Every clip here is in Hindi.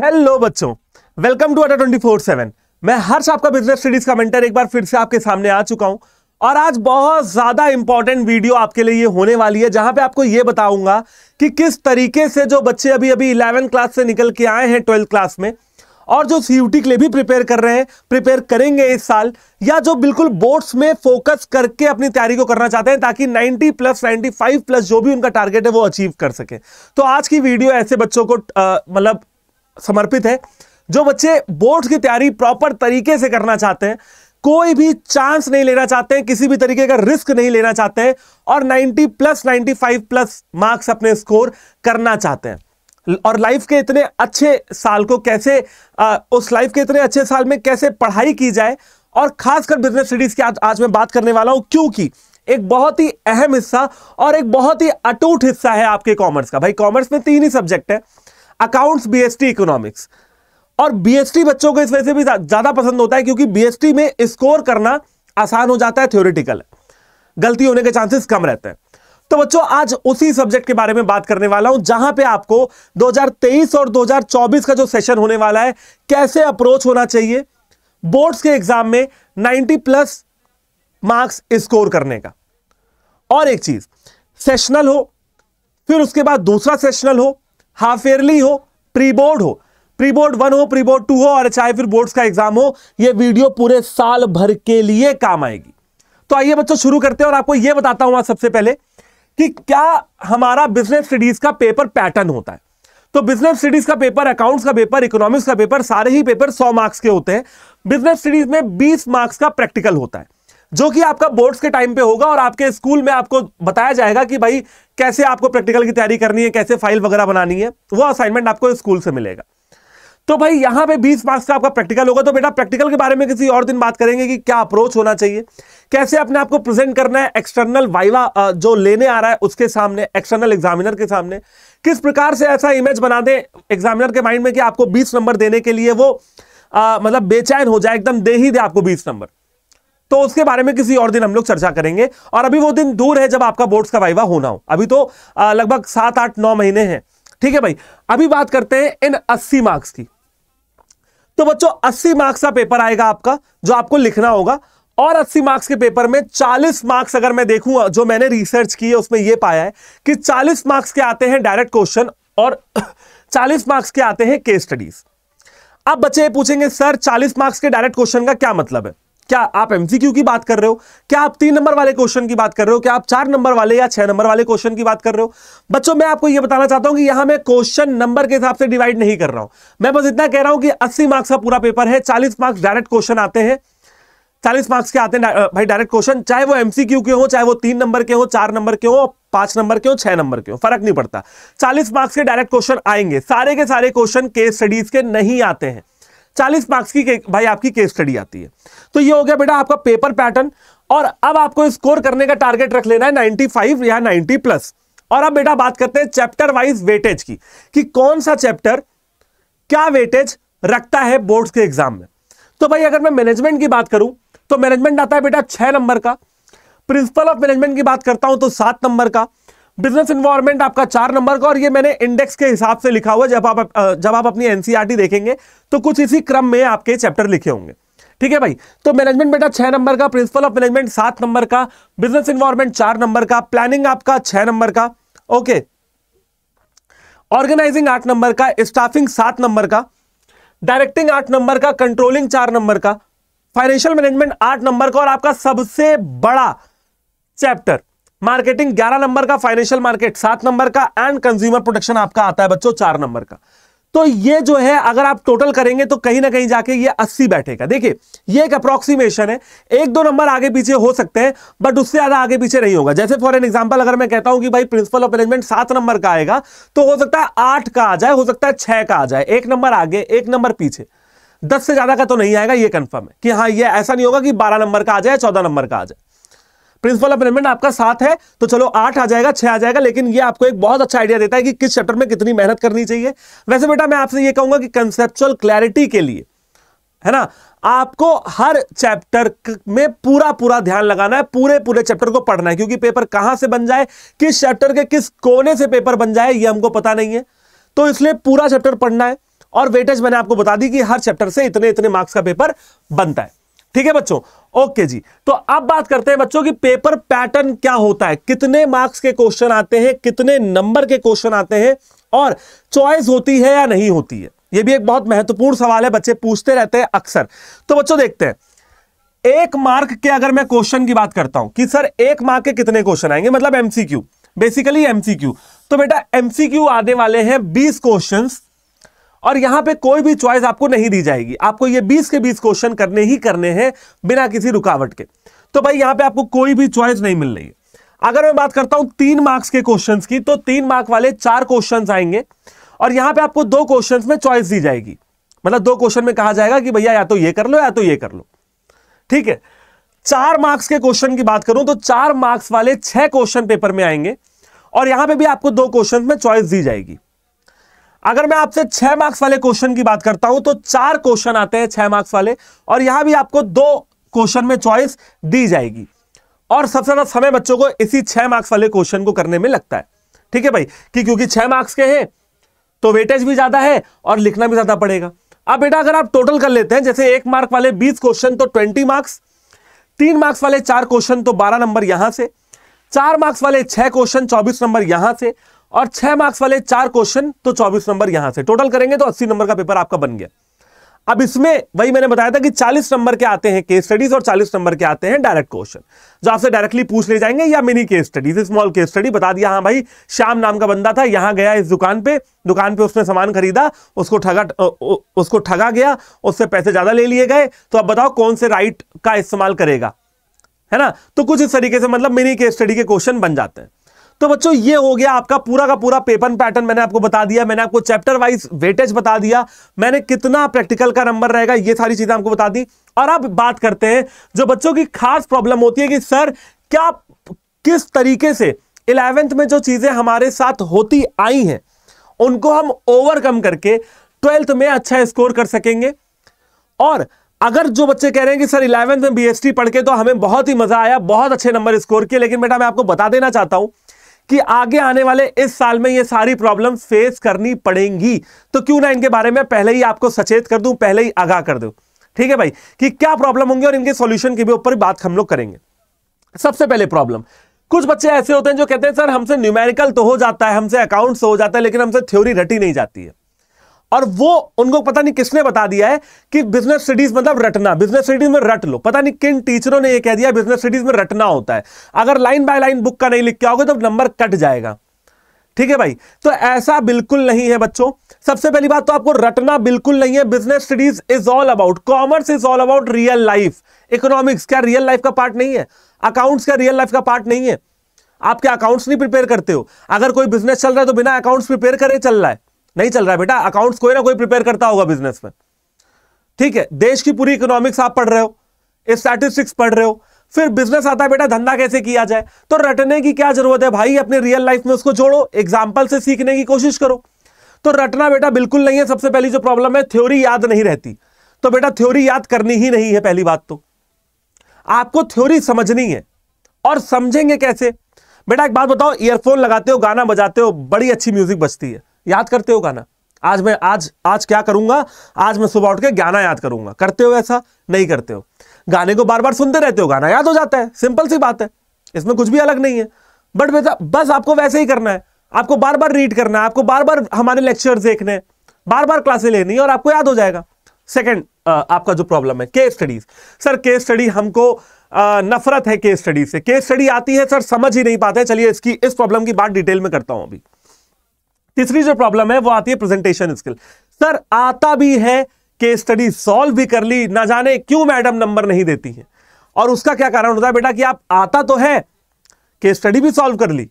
हेलो बच्चों welcome to Adda twenty four seven मैं हर्ष आपका बिजनेस स्टडीज का मेंटर एक बार फिर से आपके सामने आ चुका हूं और आज बहुत ज़्यादा इंपॉर्टेंट वीडियो आपके लिए ये होने वाली है जहां पे आपको ये बताऊंगा कि किस तरीके से जो बच्चे अभी अभी इलेवन क्लास से निकल के आए हैं ट्वेल्थ क्लास में और जो सी के लिए भी प्रिपेयर कर रहे हैं प्रिपेयर करेंगे इस साल या जो बिल्कुल बोर्ड्स में फोकस करके अपनी तैयारी को करना चाहते हैं ताकि 90 प्लस 95 प्लस जो भी उनका टारगेट है वो अचीव कर सके तो आज की वीडियो ऐसे बच्चों को मतलब समर्पित है जो बच्चे बोर्ड की तैयारी प्रॉपर तरीके से करना चाहते हैं कोई भी चांस नहीं लेना चाहते हैं किसी भी तरीके का रिस्क नहीं लेना चाहते हैं और 90 प्लस 95 प्लस मार्क्स अपने स्कोर करना चाहते हैं और लाइफ के इतने अच्छे साल को कैसे आ, उस लाइफ के इतने अच्छे साल में कैसे पढ़ाई की जाए और खासकर बिजनेस स्टडीज की आज, आज मैं बात करने वाला हूं क्योंकि एक बहुत ही अहम हिस्सा और एक बहुत ही अटूट हिस्सा है आपके कॉमर्स का भाई कॉमर्स में तीन ही सब्जेक्ट है अकाउंट्स बीएसटी इकोनॉमिक्स और बीएसटी बच्चों को इस वजह से भी ज्यादा पसंद होता है क्योंकि बीएसटी में स्कोर करना आसान हो जाता है थ्योरिटिकल गलती होने के चांसेस कम रहते हैं तो बच्चों आज उसी सब्जेक्ट के बारे में बात करने वाला हूं जहां पे आपको 2023 और 2024 का जो सेशन होने वाला है कैसे अप्रोच होना चाहिए बोर्ड्स के एग्जाम में 90 प्लस मार्क्स स्कोर करने का और एक चीज सेशनल हो फिर उसके बाद दूसरा सेशनल हो हाफ ईयरली हो प्री बोर्ड हो प्री बोर्ड वन हो प्री बोर्ड टू हो और चाहे फिर बोर्ड्स का एग्जाम हो ये वीडियो पूरे साल भर के लिए काम आएगी तो आइए बच्चों शुरू करते हैं और आपको ये बताता हूं सबसे पहले कि क्या हमारा बिजनेस स्टडीज का पेपर पैटर्न होता है तो बिजनेस स्टडीज का पेपर अकाउंट्स का पेपर इकोनॉमिक्स का पेपर सारे ही पेपर 100 मार्क्स के होते हैं बिजनेस स्टडीज में 20 मार्क्स का प्रैक्टिकल होता है जो कि आपका बोर्ड्स के टाइम पे होगा और आपके स्कूल में आपको बताया जाएगा कि भाई कैसे आपको प्रैक्टिकल की तैयारी करनी है कैसे फाइल वगैरह बनानी है वो असाइनमेंट आपको स्कूल से मिलेगा तो भाई यहां पे 20 मार्क्स का आपका प्रैक्टिकल होगा तो बेटा प्रैक्टिकल के बारे में किसी और दिन बात करेंगे कि क्या अप्रोच होना चाहिए कैसे अपने आपको प्रेजेंट करना है एक्सटर्नल वाइवा जो लेने आ रहा है उसके सामने एक्सटर्नल एग्जामिनर के सामने किस प्रकार से ऐसा इमेज बना दे एग्जामिनर के माइंड में कि आपको बीस नंबर देने के लिए वो आ, मतलब बेचैन हो जाए एकदम दे ही दे आपको बीस नंबर तो उसके बारे में किसी और दिन हम लोग चर्चा करेंगे और अभी वो दिन दूर है जब आपका बोर्ड्स का वाइवा होना हो अभी तो लगभग सात आठ नौ महीने हैं ठीक है भाई अभी बात करते हैं इन अस्सी मार्क्स की तो बच्चों अस्सी मार्क्स का पेपर आएगा आपका जो आपको लिखना होगा और 80 मार्क्स के पेपर में 40 मार्क्स अगर मैं देखूं जो मैंने रिसर्च की है उसमें यह पाया है कि 40 मार्क्स के आते हैं डायरेक्ट क्वेश्चन और 40 मार्क्स के आते हैं केस स्टडीज अब बच्चे पूछेंगे सर 40 मार्क्स के डायरेक्ट क्वेश्चन का क्या मतलब है क्या आप एमसीक्यू की बात कर रहे हो क्या आप तीन नंबर वाले क्वेश्चन की बात कर रहे हो क्या आप चार नंबर वाले या छह नंबर वाले क्वेश्चन की बात कर रहे हो बच्चों मैं आपको यह बताना चाहता हूं कि यहां मैं क्वेश्चन नंबर के हिसाब से डिवाइड नहीं कर रहा हूं मैं बस इतना कह रहा हूं कि अस्सी मार्क्स का पूरा पेपर है चालीस मार्क्स डायरेक्ट क्वेश्चन आते हैं चालीस मार्क्स के आते हैं भाई डायरेक्ट क्वेश्चन चाहे वो एमसीक्यू के हो चाहे वो तीन नंबर के हो चार नंबर के हो पांच नंबर के हो छह नंबर के हो फर्क नहीं पड़ता चालीस मार्क्स के डायरेक्ट क्वेश्चन आएंगे सारे के सारे क्वेश्चन केस स्टडीज के नहीं आते हैं चालीस मार्क्स की भाई आपकी केस स्टडी आती है तो ये हो गया बेटा आपका पेपर पैटर्न और अब आपको स्कोर करने का टारगेट रख लेना है नाइनटी फाइव या नाइनटी प्लस और अब बेटा बात करते हैं चैप्टर वाइज वेटेज की कि कौन सा चैप्टर क्या वेटेज रखता है बोर्ड के एग्जाम में तो भाई अगर मैं मैनेजमेंट की बात करूं तो मैनेजमेंट आता है बेटा छह नंबर का प्रिंसिपल ऑफ मैनेजमेंट की बात करता हूं तो सात नंबर का बिजनेस इन्वायरमेंट आपका चार नंबर का और ये मैंने इंडेक्स के हिसाब से लिखा हुआ जब आप जब आप अपनी एनसीईआरटी देखेंगे तो कुछ इसी क्रम में आपके चैप्टर लिखे होंगे ठीक है भाई तो मैनेजमेंट बेटा छह नंबर का प्रिंसिपल ऑफ मैनेजमेंट सात नंबर का बिजनेस इन्वायरमेंट चार नंबर का प्लानिंग आपका छह नंबर का ओके ऑर्गेनाइजिंग आठ नंबर का स्टाफिंग सात नंबर का डायरेक्टिंग आठ नंबर का कंट्रोलिंग चार नंबर का फाइनेंशियल मैनेजमेंट आठ नंबर का और आपका सबसे बड़ा चैप्टर मार्केटिंग ग्यारह नंबर का फाइनेंशियल मार्केट सात नंबर का एंड कंज्यूमर प्रोडक्शन आपका आता है बच्चों चार नंबर का तो ये जो है अगर आप टोटल करेंगे तो कहीं ना कहीं जाके ये 80 बैठेगा देखिए ये एक अप्रोक्सीमेशन है एक दो नंबर आगे पीछे हो सकते हैं बट उससे ज्यादा आगे पीछे नहीं होगा जैसे फॉर एन एग्जांपल अगर मैं कहता हूं कि भाई प्रिंसिपल ऑफ मैनेजमेंट सात नंबर का आएगा तो हो सकता है आठ का आ जाए हो सकता है छह का आ जाए एक नंबर आगे एक नंबर पीछे दस से ज्यादा का तो नहीं आएगा ये कन्फर्म है कि हाँ ये ऐसा नहीं होगा कि बारह नंबर का आ जाए चौदह नंबर का आ जाए प्रिंसिपल ऑफ एलिमेंट आपका साथ है तो चलो आठ आ जाएगा छह आ जाएगा लेकिन ये आपको एक बहुत अच्छा आइडिया देता है कि किस चैप्टर में कितनी मेहनत करनी चाहिए वैसे बेटा मैं आपसे ये कहूंगा कि कंसेप्चुअल क्लैरिटी के लिए है ना आपको हर चैप्टर में पूरा पूरा ध्यान लगाना है पूरे पूरे चैप्टर को पढ़ना है क्योंकि पेपर कहां से बन जाए किस चैप्टर के किस कोने से पेपर बन जाए ये हमको पता नहीं है तो इसलिए पूरा चैप्टर पढ़ना है और वेटेज मैंने आपको बता दी कि हर चैप्टर से इतने इतने मार्क्स का पेपर बनता है ठीक है बच्चों ओके जी तो अब बात करते हैं बच्चों की पेपर पैटर्न क्या होता है कितने मार्क्स के क्वेश्चन आते हैं कितने नंबर के क्वेश्चन आते हैं और चॉइस होती है या नहीं होती है यह भी एक बहुत महत्वपूर्ण सवाल है बच्चे पूछते रहते हैं अक्सर तो बच्चों देखते हैं एक मार्क के अगर मैं क्वेश्चन की बात करता हूं कि सर एक मार्क के कितने क्वेश्चन आएंगे मतलब एमसीक्यू बेसिकली एमसीक्यू तो बेटा एमसीक्यू आने वाले हैं बीस क्वेश्चंस और यहां पे कोई भी चॉइस आपको नहीं दी जाएगी आपको ये 20 के 20 क्वेश्चन करने ही करने हैं बिना किसी रुकावट के तो भाई यहां पे आपको कोई भी चॉइस नहीं मिल रही है अगर मैं बात करता हूं तीन मार्क्स के क्वेश्चंस की तो तीन मार्क वाले चार क्वेश्चंस आएंगे और यहां पे आपको दो क्वेश्चन में चॉइस दी जाएगी मतलब दो क्वेश्चन में कहा जाएगा कि भैया या तो ये कर लो या तो ये कर लो ठीक है चार मार्क्स के क्वेश्चन की बात करूं तो चार मार्क्स वाले छह क्वेश्चन पेपर में आएंगे और यहां पे भी आपको दो क्वेश्चन में चॉइस दी जाएगी अगर मैं आपसे छह मार्क्स वाले क्वेश्चन की बात करता हूं तो चार क्वेश्चन आते हैं छह मार्क्स वाले और यहां भी आपको दो क्वेश्चन में चॉइस दी जाएगी और सबसे ज्यादा समय बच्चों को इसी छह मार्क्स वाले क्वेश्चन को करने में लगता है ठीक है भाई कि क्योंकि छह मार्क्स के हैं तो वेटेज भी ज्यादा है और लिखना भी ज्यादा पड़ेगा अब बेटा अगर आप टोटल कर लेते हैं जैसे एक मार्क वाले बीस क्वेश्चन तो ट्वेंटी मार्क्स तीन मार्क्स वाले चार क्वेश्चन तो बारह नंबर यहां से चार मार्क्स वाले छह क्वेश्चन चौबीस नंबर यहां से और छह मार्क्स वाले चार क्वेश्चन तो चौबीस नंबर यहां से टोटल करेंगे तो अस्सी नंबर का पेपर आपका बन गया अब इसमें वही मैंने बताया था कि चालीस नंबर के आते हैं केस स्टडीज और चालीस नंबर के आते हैं डायरेक्ट क्वेश्चन जो आपसे डायरेक्टली पूछ ले जाएंगे या mini case studies small case study बता दिया हाँ भाई श्याम नाम का बंदा था यहां गया इस दुकान पे दुकान पे उसने सामान खरीदा उसको ठगा उसको ठगा गया उससे पैसे ज्यादा ले लिए गए तो अब बताओ कौन से राइट का इस्तेमाल करेगा है ना तो कुछ इस तरीके से मतलब मिनी केस स्टडी के क्वेश्चन बन जाते हैं तो बच्चों ये हो गया आपका पूरा का पूरा पेपर पैटर्न मैंने आपको बता दिया मैंने आपको चैप्टर वाइज वेटेज बता दिया मैंने कितना प्रैक्टिकल का नंबर रहेगा ये सारी चीजें आपको बता दी और अब बात करते हैं जो बच्चों की खास प्रॉब्लम होती है कि सर क्या किस तरीके से इलेवेंथ में जो चीजें हमारे साथ होती आई हैं उनको हम ओवरकम करके ट्वेल्थ में अच्छा स्कोर कर सकेंगे और अगर जो बच्चे कह रहे हैं कि सर इलेवेंथ में बीएसटी पढ़ के तो हमें बहुत ही मजा आया बहुत अच्छे नंबर स्कोर किए लेकिन बेटा मैं आपको बता देना चाहता हूं कि आगे आने वाले इस साल में ये सारी प्रॉब्लम फेस करनी पड़ेंगी तो क्यों ना इनके बारे में पहले ही आपको सचेत कर दूं पहले ही आगाह कर दूं ठीक है भाई कि क्या प्रॉब्लम होंगी और इनके सॉल्यूशन के भी ऊपर बात हम लोग करेंगे सबसे पहले प्रॉब्लम कुछ बच्चे ऐसे होते हैं जो कहते हैं सर हमसे न्यूमेरिकल तो हो जाता है हमसे अकाउंट्स हो जाता है लेकिन हमसे थ्योरी रटी नहीं जाती है और वो उनको पता नहीं किसने बता दिया है कि बिजनेस स्टडीज मतलब रटना बिजनेस स्टडीज में रट लो पता नहीं किन टीचरों ने ये कह दिया बिजनेस स्टडीज में रटना होता है अगर लाइन बाय लाइन बुक का नहीं लिख के आओगे तो नंबर कट जाएगा ठीक है भाई तो ऐसा बिल्कुल नहीं है बच्चों सबसे पहली बात तो आपको रटना बिल्कुल नहीं है business studies is all about commerce is all about real life economics क्या रियल लाइफ का पार्ट नहीं है अकाउंट्स क्या रियल लाइफ का पार्ट नहीं है आप क्या अकाउंट्स नहीं प्रिपेयर करते हो अगर कोई बिजनेस चल रहा है तो बिना अकाउंट्स प्रिपेयर करे चल रहा है नहीं चल रहा है बेटा अकाउंट्स कोई ना कोई प्रिपेयर करता होगा बिजनेस में ठीक है देश की पूरी इकोनॉमिक्स आप पढ़ रहे हो स्टैटिस्टिक्स पढ़ रहे हो फिर बिजनेस आता है बेटा धंधा कैसे किया जाए तो रटने की क्या जरूरत है भाई अपने रियल लाइफ में उसको जोड़ो एग्जाम्पल से सीखने की कोशिश करो तो रटना बेटा बिल्कुल नहीं है सबसे पहली जो प्रॉब्लम है थ्योरी याद नहीं रहती तो बेटा थ्योरी याद करनी ही नहीं है पहली बात तो आपको थ्योरी समझनी है और समझेंगे कैसे बेटा एक बात बताओ ईयरफोन लगाते हो गाना बजाते हो बड़ी अच्छी म्यूजिक बजती है याद करते हो गाना आज मैं आज आज क्या करूंगा आज मैं सुबह उठ के गाना याद करूंगा करते हो ऐसा नहीं करते हो गाने को बार बार सुनते रहते हो गाना याद हो जाता है सिंपल सी बात है इसमें कुछ भी अलग नहीं है बट बेटा बस आपको वैसे ही करना है आपको बार बार रीड करना है आपको बार बार हमारे लेक्चर देखने बार बार क्लासेस लेनी है और आपको याद हो जाएगा सेकेंड आपका जो प्रॉब्लम है case studies sir case study हमको आ, नफरत है केस स्टडी से केस स्टडी आती है सर समझ ही नहीं पाते चलिए इसकी इस प्रॉब्लम की बात डिटेल में करता हूं अभी तीसरी जो प्रॉब्लम है वो आती है प्रेजेंटेशन स्किल सर आता भी है कि स्टडी सॉल्व भी कर ली ना जाने क्यों मैडम नंबर नहीं देती है और उसका क्या कारण होता है बेटा कि आप आता तो है कि स्टडी भी सॉल्व कर ली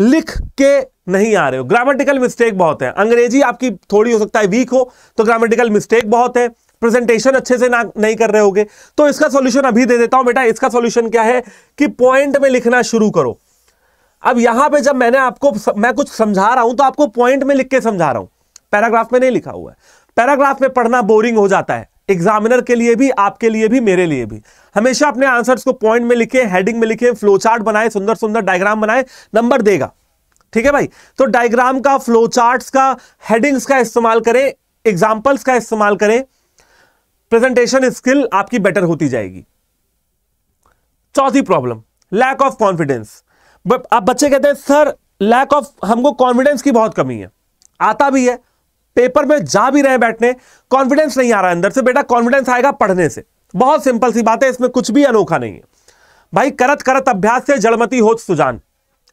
लिख के नहीं आ रहे हो ग्रामेटिकल मिस्टेक बहुत है अंग्रेजी आपकी थोड़ी हो सकता है वीक हो तो ग्रामेटिकल मिस्टेक बहुत है प्रेजेंटेशन अच्छे से ना नहीं कर रहे होगे तो इसका सॉल्यूशन अभी दे देता हूं बेटा इसका सॉल्यूशन क्या है कि पॉइंट में लिखना शुरू करो अब यहां पे जब मैंने आपको मैं कुछ समझा रहा हूं तो आपको पॉइंट में लिख के समझा रहा हूं पैराग्राफ में नहीं लिखा हुआ है पैराग्राफ में पढ़ना बोरिंग हो जाता है एग्जामिनर के लिए भी आपके लिए भी मेरे लिए भी हमेशा अपने आंसर्स को पॉइंट में लिखे हेडिंग में लिखे फ्लो चार्ट बनाए सुंदर सुंदर डायग्राम बनाए नंबर देगा ठीक है भाई तो डायग्राम का फ्लो चार्ट का हेडिंग्स का इस्तेमाल करें एग्जाम्पल्स का इस्तेमाल करें प्रेजेंटेशन स्किल आपकी बेटर होती जाएगी चौथी प्रॉब्लम लैक ऑफ कॉन्फिडेंस आप बच्चे कहते हैं सर लैक ऑफ हमको कॉन्फिडेंस की बहुत कमी है आता भी है पेपर में जा भी रहे हैं बैठने कॉन्फिडेंस नहीं आ रहा है अंदर से बेटा कॉन्फिडेंस आएगा पढ़ने से बहुत सिंपल सी बात है इसमें कुछ भी अनोखा नहीं है भाई करत करत अभ्यास से जड़मती हो सुजान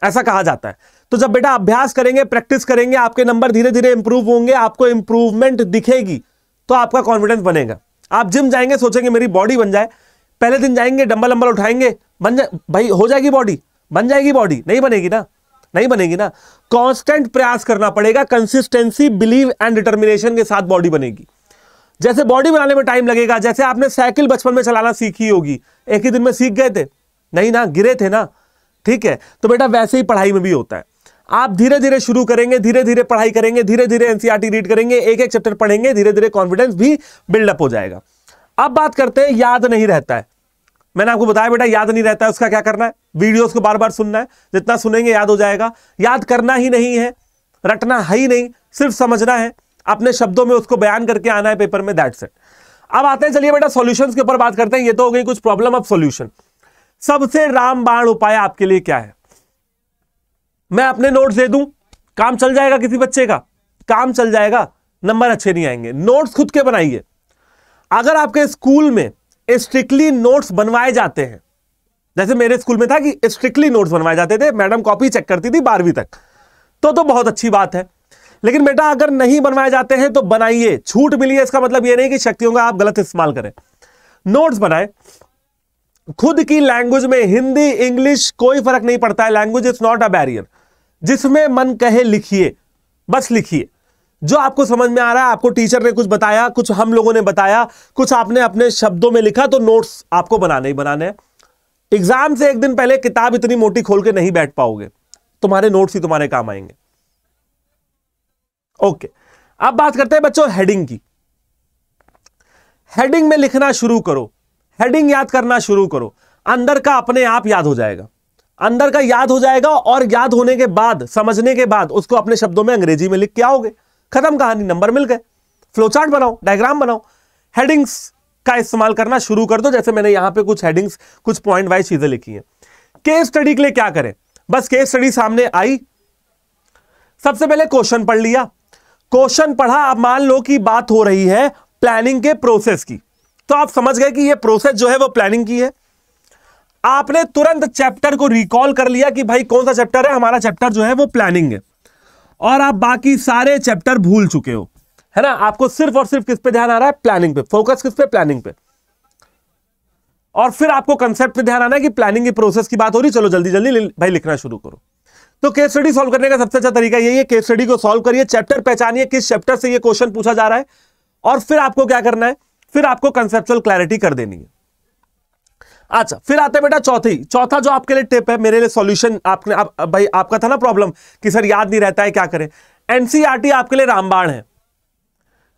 ऐसा कहा जाता है तो जब बेटा अभ्यास करेंगे प्रैक्टिस करेंगे आपके नंबर धीरे धीरे इंप्रूव होंगे आपको इंप्रूवमेंट दिखेगी तो आपका कॉन्फिडेंस बनेगा आप जिम जाएंगे सोचेंगे मेरी बॉडी बन जाए पहले दिन जाएंगे डम्बल लंबल उठाएंगे बन जाए भाई हो जाएगी बॉडी बन जाएगी बॉडी नहीं बनेगी ना नहीं बनेगी ना कांस्टेंट प्रयास करना पड़ेगा कंसिस्टेंसी बिलीव एंड डिटर्मिनेशन के साथ बॉडी बनेगी जैसे बॉडी बनाने में टाइम लगेगा जैसे आपने साइकिल बचपन में चलाना सीखी होगी एक ही दिन में सीख गए थे नहीं ना गिरे थे ना ठीक है तो बेटा वैसे ही पढ़ाई में भी होता है आप धीरे धीरे शुरू करेंगे धीरे धीरे पढ़ाई करेंगे धीरे धीरे एनसीआरटी रीड करेंगे एक एक चैप्टर पढ़ेंगे धीरे धीरे कॉन्फिडेंस भी बिल्डअप हो जाएगा अब बात करते हैं याद नहीं रहता है मैंने आपको बताया बेटा याद नहीं रहता है उसका क्या करना है वीडियोस को बार बार सुनना है जितना सुनेंगे याद हो जाएगा याद करना ही नहीं है रटना है ही नहीं सिर्फ समझना है अपने शब्दों में उसको बयान करके आना है पेपर में दैट सेट अब आते हैं चलिए बेटा सोल्यूशन के ऊपर बात करते हैं ये तो हो गई कुछ प्रॉब्लम ऑफ सोल्यूशन सबसे रामबाण उपाय आपके लिए क्या है मैं अपने नोट्स दे दूं काम चल जाएगा किसी बच्चे का काम चल जाएगा नंबर अच्छे नहीं आएंगे नोट्स खुद के बनाइए अगर आपके स्कूल में स्ट्रिक्टली नोट्स बनवाए जाते हैं जैसे मेरे स्कूल में था कि स्ट्रिक्टली नोट्स बनवाए जाते थे मैडम कॉपी चेक करती थी बारहवीं तक तो तो बहुत अच्छी बात है लेकिन बेटा अगर नहीं बनवाए जाते हैं तो बनाइए छूट मिली है इसका मतलब यह नहीं कि शक्तियों का आप गलत इस्तेमाल करें नोट्स बनाए खुद की लैंग्वेज में हिंदी इंग्लिश कोई फर्क नहीं पड़ता है language is not a barrier जिसमें मन कहे लिखिए बस लिखिए जो आपको समझ में आ रहा है आपको टीचर ने कुछ बताया कुछ हम लोगों ने बताया कुछ आपने अपने शब्दों में लिखा तो नोट्स आपको बनाने ही बनाने एग्जाम से एक दिन पहले किताब इतनी मोटी खोल के नहीं बैठ पाओगे तुम्हारे नोट्स ही तुम्हारे काम आएंगे ओके अब बात करते हैं बच्चों हेडिंग की हेडिंग में लिखना शुरू करो हेडिंग याद करना शुरू करो अंदर का अपने आप याद हो जाएगा अंदर का याद हो जाएगा और याद होने के बाद समझने के बाद उसको अपने शब्दों में अंग्रेजी में लिख के आओगे खत्म कहानी नंबर मिल गए फ्लोचार्ट बनाओ डायग्राम बनाओ हेडिंग्स का इस्तेमाल करना शुरू कर दो जैसे मैंने यहां पे कुछ हेडिंग्स कुछ पॉइंट वाइज चीजें लिखी हैं केस स्टडी के लिए क्या करें बस केस स्टडी सामने आई सबसे पहले क्वेश्चन पढ़ लिया क्वेश्चन पढ़ा आप मान लो कि बात हो रही है प्लानिंग के प्रोसेस की तो आप समझ गए कि यह प्रोसेस जो है वह प्लानिंग की है आपने तुरंत चैप्टर को रिकॉल कर लिया कि भाई कौन सा चैप्टर है हमारा चैप्टर जो है वो प्लानिंग है और आप बाकी सारे चैप्टर भूल चुके हो है ना आपको सिर्फ और सिर्फ किस पे ध्यान आ रहा है प्लानिंग पे फोकस किस पे प्लानिंग पे और फिर आपको कंसेप्ट पे ध्यान आना है कि प्लानिंग की प्रोसेस की बात हो रही चलो जल्दी जल्दी भाई लिखना शुरू करो तो केस स्टडी सॉल्व करने का सबसे अच्छा तरीका यही है केस स्टडी को सॉल्व करिए चैप्टर पहचानिए किस चैप्टर से यह क्वेश्चन पूछा जा रहा है और फिर आपको क्या करना है फिर आपको कंसेप्चुअल क्लैरिटी कर देनी है अच्छा फिर आते बेटा चौथी चौथा जो आपके लिए टिप है मेरे लिए सॉल्यूशन आपने आप, भाई आपका था ना प्रॉब्लम कि सर याद नहीं रहता है क्या करें एनसीईआरटी e आपके लिए रामबाण है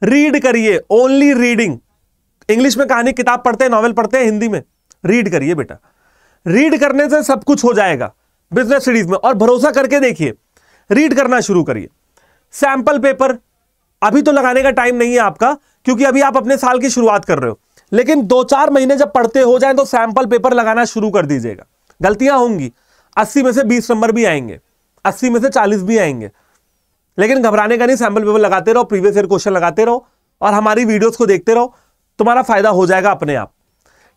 रीड करिए ओनली रीडिंग इंग्लिश में कहानी किताब पढ़ते हैं नॉवल पढ़ते हैं हिंदी में रीड करिए बेटा रीड करने से सब कुछ हो जाएगा बिजनेस स्टडीज में और भरोसा करके देखिए रीड करना शुरू करिए सैंपल पेपर अभी तो लगाने का टाइम नहीं है आपका क्योंकि अभी आप अपने साल की शुरुआत कर रहे हो लेकिन दो चार महीने जब पढ़ते हो जाए तो सैंपल पेपर लगाना शुरू कर दीजिएगा गलतियां होंगी अस्सी में से बीस नंबर भी आएंगे अस्सी में से चालीस भी आएंगे लेकिन घबराने का नहीं सैंपल पेपर लगाते रहो प्रीवियस ईयर क्वेश्चन लगाते रहो और हमारी वीडियोस को देखते रहो तुम्हारा फायदा हो जाएगा अपने आप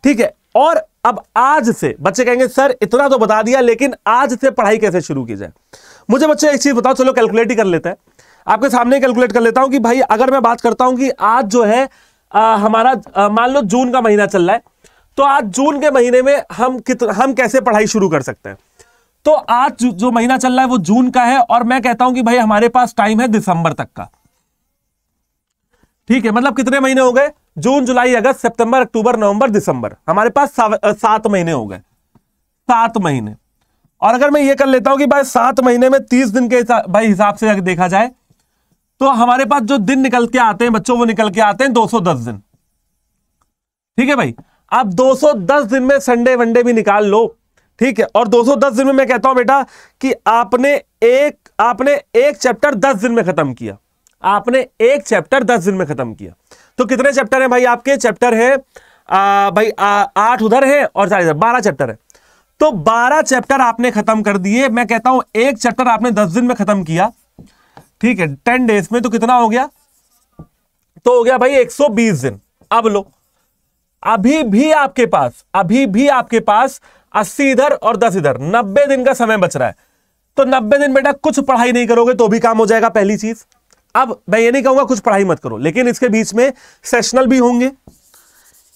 ठीक है और अब आज से बच्चे कहेंगे सर इतना तो बता दिया लेकिन आज से पढ़ाई कैसे शुरू की जाए मुझे बच्चे एक चीज बताओ चलो कैलकुलेट ही कर लेते हैं आपके सामने कैलकुलेट कर लेता हूं कि भाई अगर मैं बात करता हूं कि आज जो है आ, हमारा मान लो जून का महीना चल रहा है तो आज जून के महीने में हम कित हम कैसे पढ़ाई शुरू कर सकते हैं तो आज जो महीना चल रहा है वो जून का है और मैं कहता हूं कि भाई हमारे पास टाइम है दिसंबर तक का ठीक है मतलब कितने महीने हो गए जून जुलाई अगस्त सितंबर अक्टूबर नवंबर दिसंबर हमारे पास सात महीने हो गए सात महीने और अगर मैं ये कर लेता हूं कि भाई सात महीने में तीस दिन के भाई हिसाब से अगर देखा जाए तो हमारे पास जो दिन निकल के आते हैं बच्चों वो निकल के आते हैं 210 दिन ठीक है भाई अब 210 दिन में संडे वनडे भी निकाल लो ठीक है और 210 दिन में मैं कहता हूं बेटा कि आपने एक आपने एक चैप्टर 10 दिन में खत्म किया आपने एक चैप्टर 10 दिन में खत्म किया तो कितने चैप्टर हैं भाई आपके चैप्टर आ, भाई आठ उधर है और चार इधर बारह चैप्टर है तो बारह चैप्टर आपने खत्म कर दिए मैं कहता हूं एक चैप्टर आपने दस दिन में खत्म किया ठीक है टेन डेज में तो कितना हो गया तो हो गया भाई बीस दिन अब लो अभी भी आपके पास अभी भी आपके पास 80 इधर और 10 इधर 90 दिन का समय बच रहा है तो 90 दिन बेटा कुछ पढ़ाई नहीं करोगे तो भी काम हो जाएगा पहली चीज अब मैं ये नहीं कहूंगा कुछ पढ़ाई मत करो लेकिन इसके बीच में सेशनल भी होंगे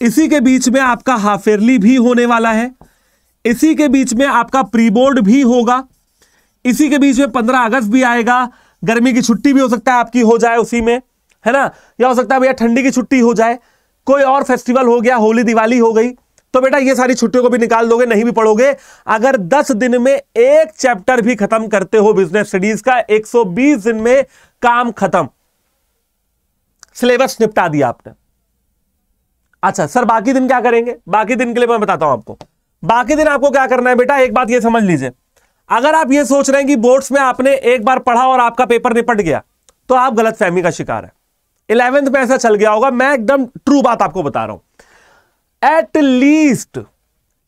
इसी के बीच में आपका हाफ भी होने वाला है इसी के बीच में आपका प्री बोर्ड भी होगा इसी के बीच में पंद्रह अगस्त भी आएगा गर्मी की छुट्टी भी हो सकता है आपकी हो जाए उसी में है ना या हो सकता है भैया ठंडी की छुट्टी हो जाए कोई और फेस्टिवल हो गया होली दिवाली हो गई तो बेटा ये सारी छुट्टियों को भी निकाल दोगे नहीं भी पढ़ोगे अगर 10 दिन में एक चैप्टर भी खत्म करते हो बिजनेस स्टडीज का 120 दिन में काम खत्म सिलेबस निपटा दिया आपने अच्छा सर बाकी दिन क्या करेंगे बाकी दिन के लिए मैं बताता हूं आपको बाकी दिन आपको क्या करना है बेटा एक बात यह समझ लीजिए अगर आप ये सोच रहे हैं कि बोर्ड्स में आपने एक बार पढ़ा और आपका पेपर निपट गया तो आप गलत फहमी का शिकार है इलेवेंथ में ऐसा चल गया होगा मैं एकदम ट्रू बात आपको बता रहा हूं at least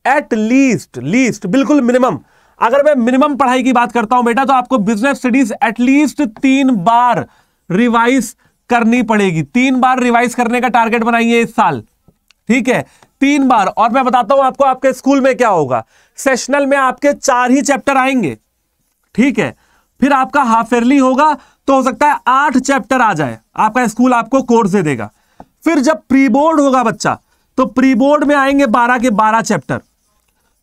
at least least बिल्कुल मिनिमम अगर मैं मिनिमम पढ़ाई की बात करता हूं बेटा तो आपको बिजनेस स्टडीज एटलीस्ट तीन बार रिवाइज करनी पड़ेगी तीन बार रिवाइज करने का टारगेट बनाइए इस साल ठीक है तीन बार और मैं बताता हूं आपको आपके स्कूल में क्या होगा सेशनल में आपके चार ही चैप्टर आएंगे ठीक है फिर आपका हाफ एयरली होगा तो हो सकता है आठ चैप्टर आ जाए आपका स्कूल आपको कोर्स दे देगा फिर जब प्री बोर्ड होगा बच्चा तो प्री बोर्ड में आएंगे बारह के बारह चैप्टर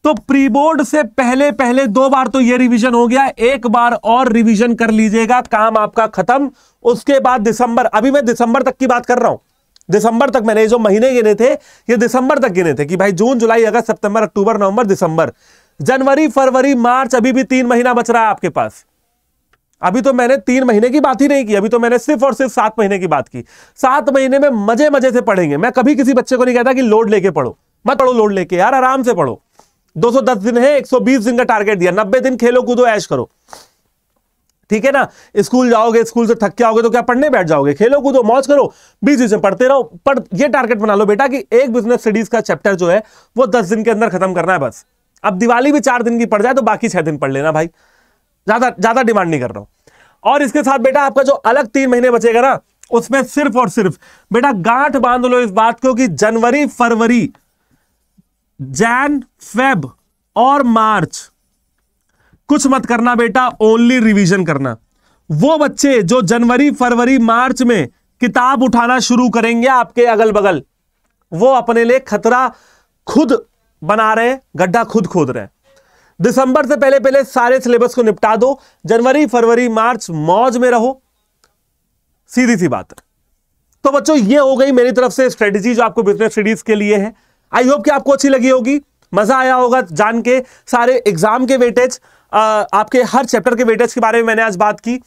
तो प्री बोर्ड से पहले पहले दो बार तो ये रिवीजन हो गया एक बार और रिवीजन कर लीजिएगा काम आपका खत्म उसके बाद दिसंबर अभी मैं दिसंबर तक की बात कर रहा हूं दिसंबर तक मैंने जो महीने गिने थे ये दिसंबर तक गिने थे कि भाई जून जुलाई अगस्त सितंबर अक्टूबर नवंबर दिसंबर जनवरी फरवरी मार्च अभी भी तीन महीना बच रहा है आपके पास अभी तो मैंने तीन महीने की बात ही नहीं की अभी तो मैंने सिर्फ और सिर्फ सात महीने की बात की सात महीने में मजे मजे से पढ़ेंगे मैं कभी किसी बच्चे को नहीं कहता कि लोड लेके पढ़ो मत पढ़ो लोड लेके यार आराम से पढ़ो 210 दिन है 120 दिन का टारगेट दिया 90 दिन खेलो कूदो ऐश करो ठीक है ना स्कूल जाओगे स्कूल से थक के आओगे तो क्या पढ़ने बैठ जाओगे खेलो कूदो मौज करो बीस दिन पढ़ते रहो पर ये टारगेट बना लो बेटा कि एक बिजनेस स्टडीज का चैप्टर जो है वो दस दिन के अंदर खत्म करना है बस अब दिवाली भी चार दिन की पड़ जाए तो बाकी छह दिन पढ़ लेना भाई ज्यादा ज्यादा डिमांड नहीं कर रहा और इसके साथ बेटा आपका जो अलग तीन महीने बचेगा ना उसमें सिर्फ और सिर्फ बेटा गांठ बांध लो इस बात को कि जनवरी फरवरी जैन फेब और मार्च कुछ मत करना बेटा ओनली रिवीजन करना वो बच्चे जो जनवरी फरवरी मार्च में किताब उठाना शुरू करेंगे आपके अगल बगल वो अपने लिए खतरा खुद बना रहे हैं गड्ढा खुद खोद रहे हैं दिसंबर से पहले पहले सारे सिलेबस को निपटा दो जनवरी फरवरी मार्च मौज में रहो सीधी सी बात तो बच्चों ये हो गई मेरी तरफ से स्ट्रेटेजी जो आपको बिजनेस स्टडीज के लिए है आई होप कि आपको अच्छी लगी होगी मज़ा आया होगा जान के सारे एग्ज़ाम के वेटेज आपके हर चैप्टर के वेटेज के बारे में मैंने आज बात की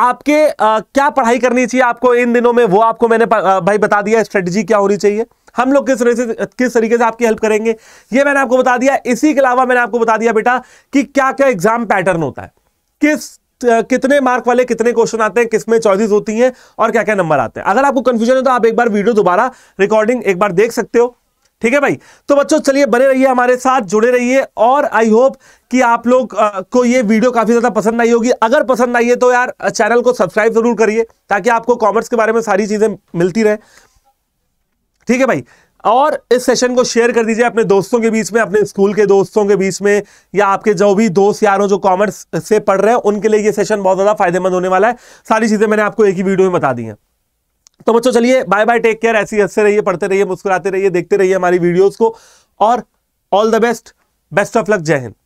आपके आ, क्या पढ़ाई करनी चाहिए आपको इन दिनों में वो आपको मैंने आ, भाई बता दिया स्ट्रेटजी क्या होनी चाहिए हम लोग किस तरह से किस तरीके से आपकी हेल्प करेंगे ये मैंने आपको बता दिया इसी के अलावा मैंने आपको बता दिया बेटा कि क्या क्या एग्जाम पैटर्न होता है किस कितने मार्क वाले कितने क्वेश्चन आते हैं किसमें चॉइसेस होती हैं और क्या क्या नंबर आते हैं अगर आपको कंफ्यूजन है तो आप एक बार वीडियो दोबारा रिकॉर्डिंग एक बार देख सकते हो ठीक है भाई तो बच्चों चलिए बने रहिए हमारे साथ जुड़े रहिए और आई होप कि आप लोग को ये वीडियो काफ़ी ज़्यादा पसंद आई होगी अगर पसंद आई है तो यार चैनल को सब्सक्राइब ज़रूर करिए ताकि आपको कॉमर्स के बारे में सारी चीज़ें मिलती रहे ठीक है भाई और इस सेशन को शेयर कर दीजिए अपने दोस्तों के बीच में अपने स्कूल के दोस्तों के बीच में या आपके जो भी दोस्त यार हो जो कॉमर्स से पढ़ रहे हैं उनके लिए ये सेशन बहुत ज़्यादा फायदेमंद होने वाला है सारी चीज़ें मैंने आपको एक ही वीडियो में बता दी हैं तो बच्चों चलिए बाय बाय टेक केयर ऐसी हंसते रहिए पढ़ते रहिए मुस्कुराते रहिए देखते रहिए हमारी वीडियोज को और all the best best of luck जय हिंद